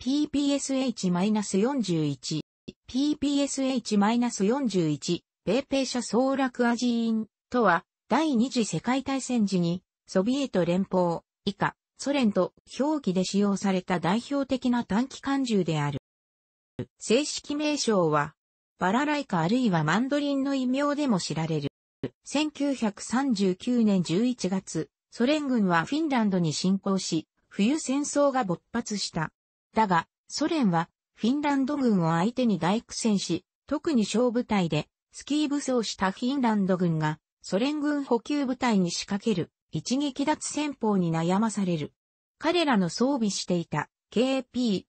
PPSH-41、PPSH-41、米兵社総クアジーンとは、第二次世界大戦時に、ソビエト連邦、以下、ソ連と表記で使用された代表的な短期間銃である。正式名称は、バラライカあるいはマンドリンの異名でも知られる。1939年11月、ソ連軍はフィンランドに侵攻し、冬戦争が勃発した。だが、ソ連はフィンランド軍を相手に大苦戦し、特に小部隊でスキー武装したフィンランド軍がソ連軍補給部隊に仕掛ける一撃脱戦法に悩まされる。彼らの装備していた KP-31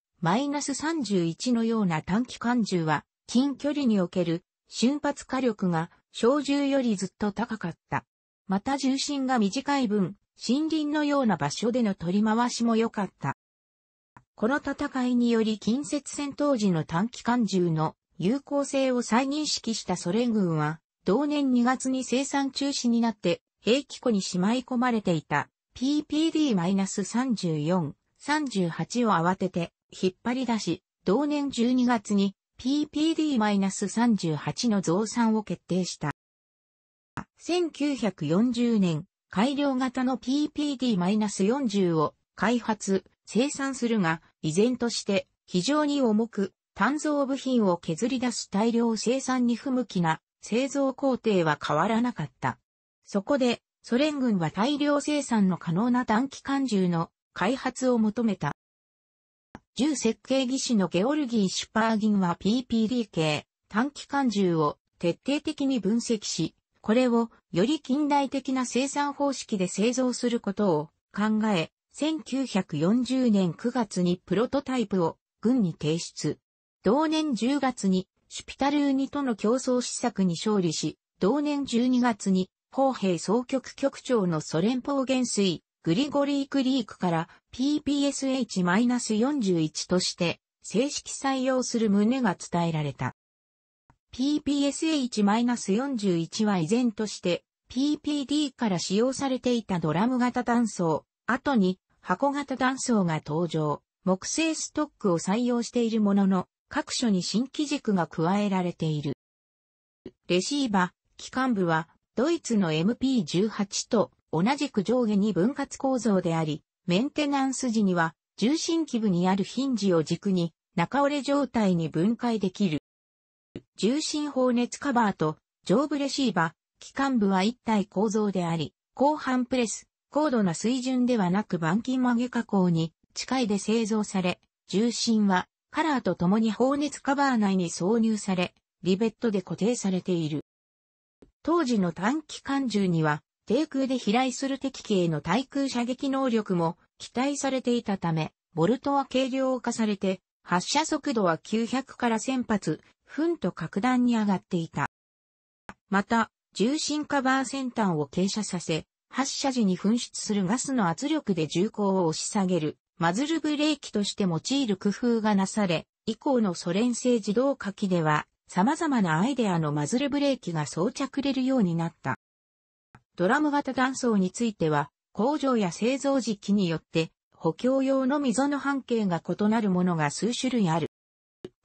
のような短期間銃は近距離における瞬発火力が小銃よりずっと高かった。また重心が短い分、森林のような場所での取り回しも良かった。この戦いにより近接戦当時の短期間銃の有効性を再認識したソ連軍は、同年2月に生産中止になって兵器庫にしまい込まれていた PPD-34、38を慌てて引っ張り出し、同年12月に PPD-38 の増産を決定した。1940年、改良型の PPD-40 を開発、生産するが、依然として非常に重く、炭造部品を削り出す大量生産に不向きな製造工程は変わらなかった。そこで、ソ連軍は大量生産の可能な短期間銃の開発を求めた。銃設計技師のゲオルギー・シュパーギンは PPD 系短期間銃を徹底的に分析し、これをより近代的な生産方式で製造することを考え、1940年9月にプロトタイプを軍に提出。同年10月にシュピタルーニとの競争施策に勝利し、同年12月に砲兵総局局長のソ連邦元帥、グリゴリー・クリークから PPSH-41 として正式採用する旨が伝えられた。PPSH-41 は依然として PPD から使用されていたドラム型単装後に箱型断層が登場、木製ストックを採用しているものの、各所に新機軸が加えられている。レシーバ、機関部は、ドイツの MP18 と同じく上下に分割構造であり、メンテナンス時には、重心基部にあるヒンジを軸に、中折れ状態に分解できる。重心放熱カバーと上部レシーバ、機関部は一体構造であり、後半プレス、高度な水準ではなく板金曲げ加工に近いで製造され、重心はカラーと共に放熱カバー内に挿入され、リベットで固定されている。当時の短期間銃には、低空で飛来する敵機への対空射撃能力も期待されていたため、ボルトは軽量化されて、発射速度は900から1000発、ふんと格段に上がっていた。また、重心カバー先端を傾斜させ、発射時に噴出するガスの圧力で重厚を押し下げる、マズルブレーキとして用いる工夫がなされ、以降のソ連製自動火器では、様々なアイデアのマズルブレーキが装着れるようになった。ドラム型断層については、工場や製造時期によって、補強用の溝の半径が異なるものが数種類ある。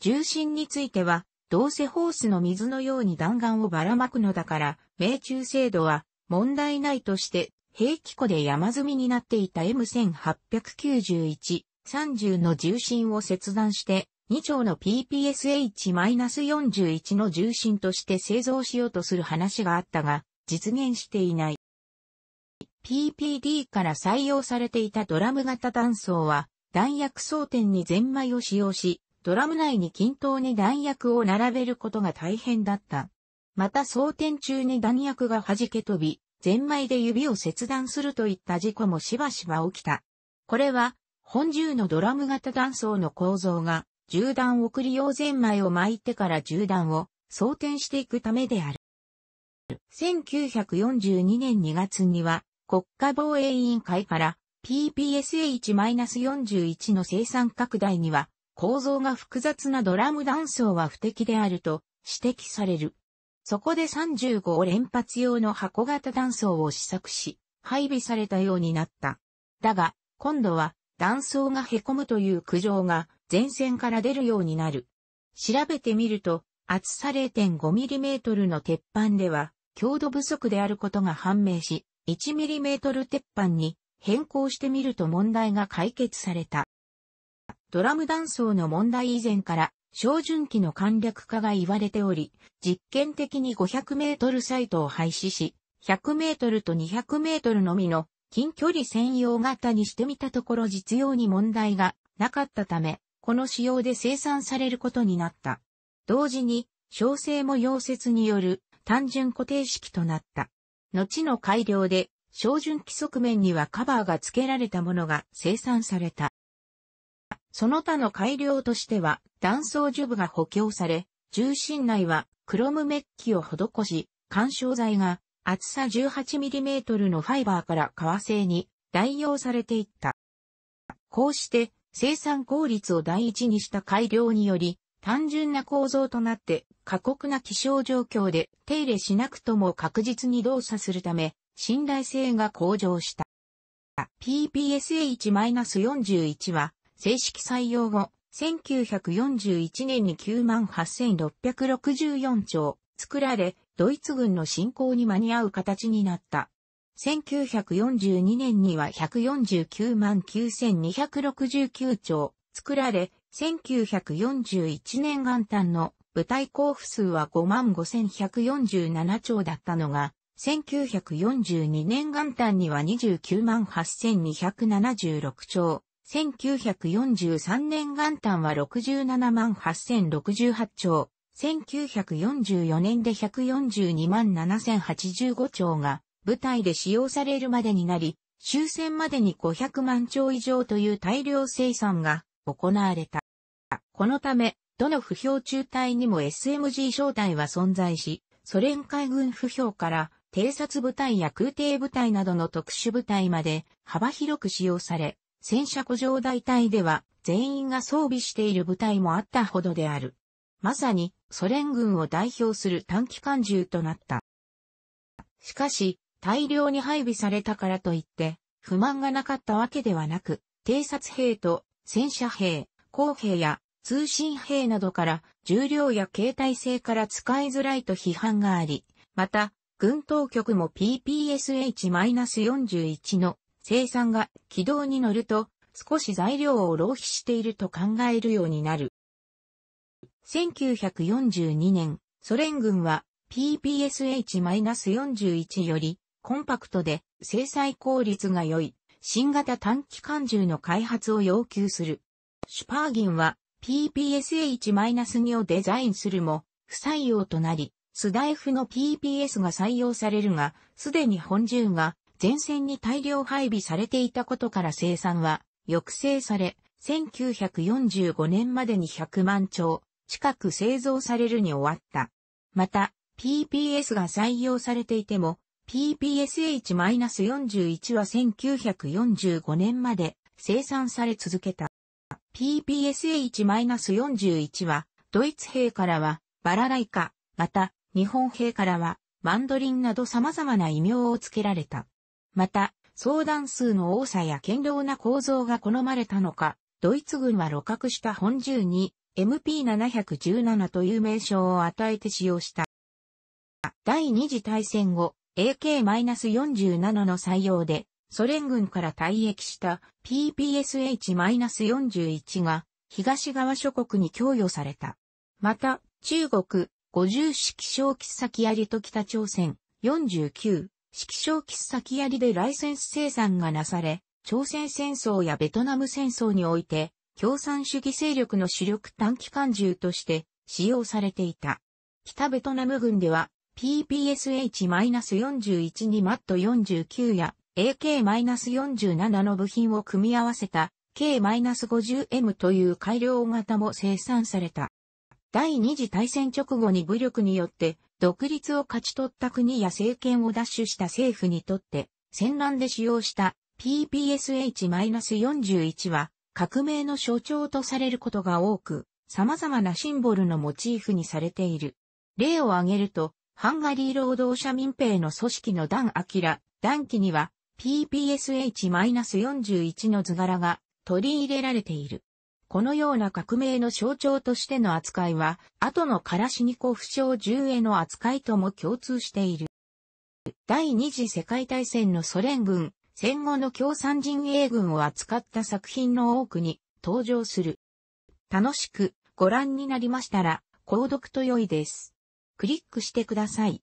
重心については、どうせホースの水のように弾丸をばらまくのだから、命中精度は問題ないとして、兵器庫で山積みになっていた M1891、30の重心を切断して、2丁の PPSH-41 の重心として製造しようとする話があったが、実現していない。PPD から採用されていたドラム型弾倉は、弾薬装填にゼンマイを使用し、ドラム内に均等に弾薬を並べることが大変だった。また装填中に弾薬が弾け飛び、ゼンマイで指を切断するといった事故もしばしば起きた。これは、本銃のドラム型弾倉の構造が、銃弾送り用ゼンマイを巻いてから銃弾を装填していくためである。1942年2月には、国家防衛委員会から PPSH-41 の生産拡大には、構造が複雑なドラム弾倉は不適であると指摘される。そこで35連発用の箱型断層を試作し、配備されたようになった。だが、今度は断層が凹むという苦情が前線から出るようになる。調べてみると、厚さ 0.5mm の鉄板では、強度不足であることが判明し、1mm 鉄板に変更してみると問題が解決された。ドラム断層の問題以前から小準器の簡略化が言われており、実験的に500メートルサイトを廃止し、100メートルと200メートルのみの近距離専用型にしてみたところ実用に問題がなかったため、この仕様で生産されることになった。同時に、小生も溶接による単純固定式となった。後の改良で、照準規則面にはカバーが付けられたものが生産された。その他の改良としては、断層樹部が補強され、重心内はクロムメッキを施し、干渉剤が厚さ 18mm のファイバーから革製に代用されていった。こうして生産効率を第一にした改良により、単純な構造となって過酷な気象状況で手入れしなくとも確実に動作するため、信頼性が向上した。PPSH-41 は正式採用後、1941年に98,664兆作られ、ドイツ軍の侵攻に間に合う形になった。1942年には1,499,269兆作られ、1941年元旦の部隊交付数は55,147兆だったのが、1942年元旦には29,8276兆。1943年元旦は67万8068兆、1944年で142万7085兆が舞台で使用されるまでになり、終戦までに500万兆以上という大量生産が行われた。このため、どの不評中隊にも SMG 小隊は存在し、ソ連海軍不評から偵察部隊や空挺部隊などの特殊部隊まで幅広く使用され、戦車古城大隊では全員が装備している部隊もあったほどである。まさにソ連軍を代表する短期間銃となった。しかし、大量に配備されたからといって、不満がなかったわけではなく、偵察兵と戦車兵、工兵や通信兵などから重量や携帯性から使いづらいと批判があり、また、軍当局も PPSH-41 の生産が軌道に乗ると少し材料を浪費していると考えるようになる。1942年、ソ連軍は PPSH-41 よりコンパクトで制裁効率が良い新型短期間銃の開発を要求する。シュパーギンは PPSH-2 をデザインするも不採用となり、スダイフの PPS が採用されるが、すでに本銃が前線に大量配備されていたことから生産は抑制され、1945年までに100万丁近く製造されるに終わった。また、PPS が採用されていても、PPSH-41 は1945年まで生産され続けた。PPSH-41 は、ドイツ兵からは、バラライカ、また、日本兵からは、マンドリンなど様々な異名を付けられた。また、相談数の多さや堅牢な構造が好まれたのか、ドイツ軍は露獲した本銃に MP717 という名称を与えて使用した。第二次大戦後、AK-47 の採用で、ソ連軍から退役した PPSH-41 が東側諸国に供与された。また、中国、50式小切先りと北朝鮮、49、色小喫先やりでライセンス生産がなされ、朝鮮戦争やベトナム戦争において、共産主義勢力の主力短期間銃として使用されていた。北ベトナム軍では PPSH-41 に MAT49 や AK-47 の部品を組み合わせた K-50M という改良型も生産された。第二次大戦直後に武力によって独立を勝ち取った国や政権を奪取した政府にとって、戦乱で使用した PPSH-41 は革命の象徴とされることが多く、様々なシンボルのモチーフにされている。例を挙げると、ハンガリー労働者民兵の組織のダン・アキラ、ダンには PPSH-41 の図柄が取り入れられている。このような革命の象徴としての扱いは、後のカラシニコフ小銃への扱いとも共通している。第二次世界大戦のソ連軍、戦後の共産人英軍を扱った作品の多くに登場する。楽しくご覧になりましたら、購読と良いです。クリックしてください。